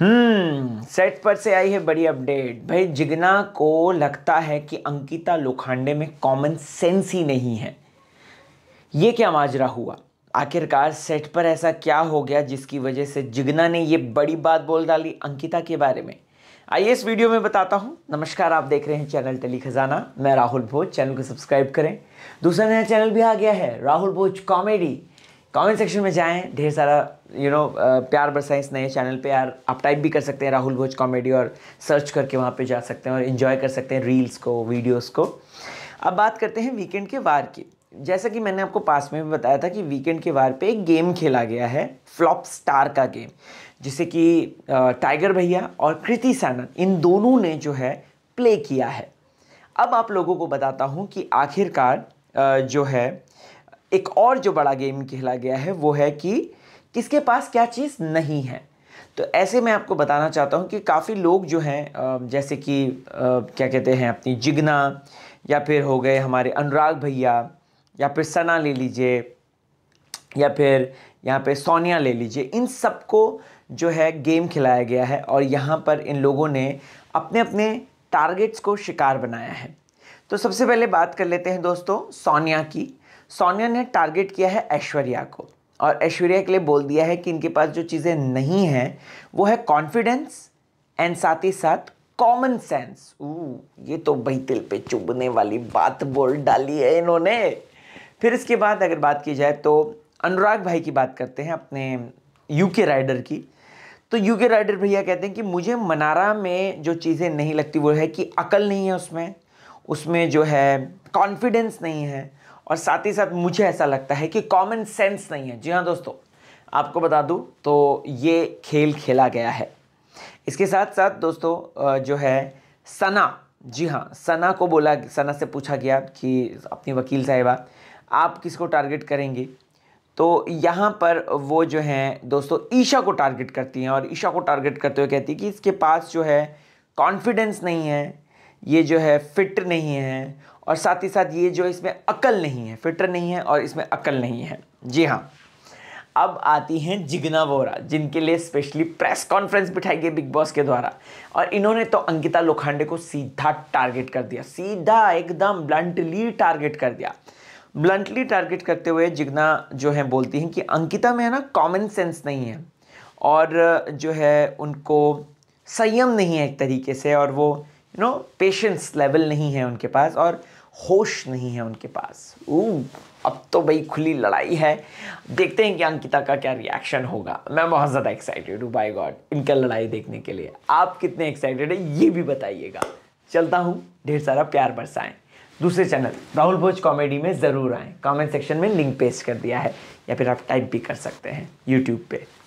हम्म set पर से आई है बड़ी अपडेट भाई जिगना को लगता है कि अंकिता लोखांडे में कॉमन सेंस ही नहीं है ये क्या माजरा हुआ आखिरकार सेट पर ऐसा क्या हो गया जिसकी वजह से जिगना ने ये बड़ी बात बोल डाली अंकिता के बारे में आइए इस वीडियो में बताता हूँ नमस्कार आप देख रहे हैं चैनल टेली खजाना मैं राहुल भोज चैनल को सब्सक्राइब करें दूसरा नया चैनल भी आ गया है Rahul Bhoj comedy comment section में जाएं ढेर सारा यू नो प्यार बरसाएं इस नए चैनल पे यार आप टाइप भी कर सकते हैं राहुल भोज कॉमेडी और सर्च करके वहाँ पे जा सकते हैं और इन्जॉय कर सकते हैं रील्स को वीडियोस को अब बात करते हैं वीकेंड के वार की जैसा कि मैंने आपको पास में भी बताया था कि वीकेंड के वार पे एक गेम खेला गया है फ्लॉप स्टार का गेम जिसे कि टाइगर भैया और कृति सैनन इन दोनों ने जो है प्ले किया है अब आप लोगों को बताता हूँ कि आखिरकार जो है एक और जो बड़ा गेम खेला गया है वो है कि किसके पास क्या चीज़ नहीं है तो ऐसे मैं आपको बताना चाहता हूँ कि काफ़ी लोग जो हैं जैसे कि क्या कहते हैं अपनी जिगना या फिर हो गए हमारे अनुराग भैया या फिर सना ले लीजिए या फिर यहाँ पे सोनिया ले लीजिए इन सबको जो है गेम खिलाया गया है और यहाँ पर इन लोगों ने अपने अपने टारगेट्स को शिकार बनाया है तो सबसे पहले बात कर लेते हैं दोस्तों सोनिया की सोनिया ने टारगेट किया है ऐश्वर्या को और ऐश्वर्या के लिए बोल दिया है कि इनके पास जो चीज़ें नहीं हैं वो है कॉन्फिडेंस एंड साथ ही साथ कॉमन सेंस ये तो भाई दिल पे चुभने वाली बात बोल डाली है इन्होंने फिर इसके बाद अगर बात की जाए तो अनुराग भाई की बात करते हैं अपने यूके राइडर की तो यूके राइडर भैया कहते हैं कि मुझे मनारा में जो चीज़ें नहीं लगती वो है कि अकल नहीं है उसमें उसमें जो है कॉन्फिडेंस नहीं है और साथ ही साथ मुझे ऐसा लगता है कि कॉमन सेंस नहीं है जी हाँ दोस्तों आपको बता दूँ तो ये खेल खेला गया है इसके साथ साथ दोस्तों जो है सना जी हाँ सना को बोला सना से पूछा गया कि अपनी वकील साहिबा आप किसको टारगेट करेंगे तो यहाँ पर वो जो हैं दोस्तों ईशा को टारगेट करती हैं और ईशा को टारगेट करते हुए कहती है कि इसके पास जो है कॉन्फिडेंस नहीं है ये जो है फिट नहीं है और साथ ही साथ ये जो इसमें अकल नहीं है फिट नहीं है और इसमें अकल नहीं है जी हाँ अब आती हैं जिग्ना वोरा जिनके लिए स्पेशली प्रेस कॉन्फ्रेंस बिठाई गई बिग बॉस के द्वारा और इन्होंने तो अंकिता लोखंडे को सीधा टारगेट कर दिया सीधा एकदम ब्लंटली टारगेट कर दिया ब्लंटली टारगेट करते हुए जिग्ना जो है बोलती हैं कि अंकिता में है ना कॉमन सेंस नहीं है और जो है उनको संयम नहीं है एक तरीके से और वो नो पेशेंस लेवल नहीं है उनके पास और होश नहीं है उनके पास ऊ अब तो भाई खुली लड़ाई है देखते हैं कि अंकिता का क्या रिएक्शन होगा मैं बहुत ज़्यादा एक्साइटेड हूँ बाय गॉड इनका लड़ाई देखने के लिए आप कितने एक्साइटेड है ये भी बताइएगा चलता हूँ ढेर सारा प्यार बरसाएं दूसरे चैनल राहुल भोज कॉमेडी में ज़रूर आएँ कमेंट सेक्शन में लिंक पेस्ट कर दिया है या फिर आप टाइप भी कर सकते हैं यूट्यूब पर